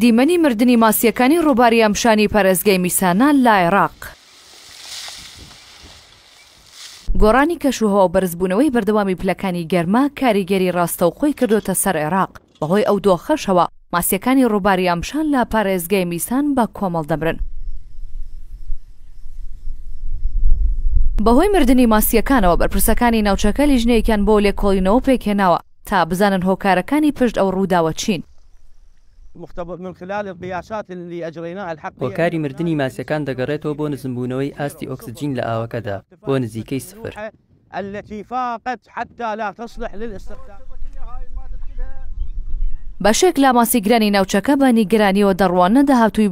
دیمەنی مردنی ماسیەکانی ڕووباری ئەمشانی پەرزگای میسانان لا عێراق. گۆڕانی کەشوهەوە بەرزبوونەوەی بەردەوامی پلەکانی گەرما کاریگەری ڕاستە و خۆی کردوتە سەر عێراق بەهۆی ئەو دۆخەشەوە ماسیەکانی ڕووباری ئەمشان لا پارێزگای میسان بە کۆمەڵ دەمرن. بەهۆی مردنی ماسیەکانەوە بەرپرسەکانی ناوچەکە لیژنەیەکیان بۆ لێکۆڵینەوە پێکێناوە تا بزانن هۆکارەکانی پشت ئەو ڕووداوە چین من خلال القياسات اللي اجريناها الحقيقيه مردني ما سكان دغريتو بۆ مبونوي استي اوكسجين لا وكذا بۆ نزیکەی صفر التي فاقت حتى لا تصلح للاستخدام بەشێک لا ماسیگرانی ناوچەکە بە نیگرانیەوە دەڕوانە داهاتووی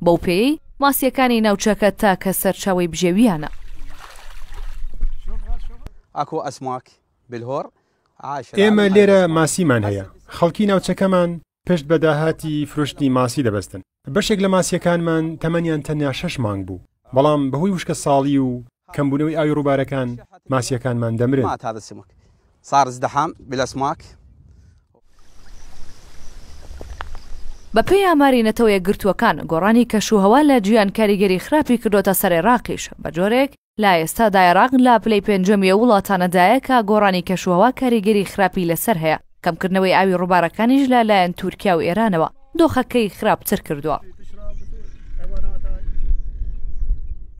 بو بي ما پێی نو تشكا تا اكو اسماك بالهور ئاکۆ اما ليره ما سيمان هي هەیە خەڵکی مان پشت بە داهاتی فرشتی ماسی دەبەستن بەشێک لە ماسیەکانمان تەمەنیان تەنیا شەش مانگ بوو بەڵام بەهۆی وشکە ساڵی و کەمبوونەوەی ئاوی ڕووبارەکان ماسیەکانمان دەمرن سارزدەحام بلەسماک بە پێی ئاماری نەتەوەیە گرتووەکان گۆڕانی کەشوهەوا لە گویان کاریگەری خراپی کردوتە سەر عێراقیش بە جۆرێک لا ئێستا دایراق لا پلەی پێنجەمیە وڵاتانەدایە کە گۆڕانی کەشوهەوا کاریگەری خراپی لەسەر هەیە کەمکردنەوەی ئاوی ڕووبارەکانیش لە لایەن تورکیا و ئێرانەوە دۆخەکەی خراپتر کردووە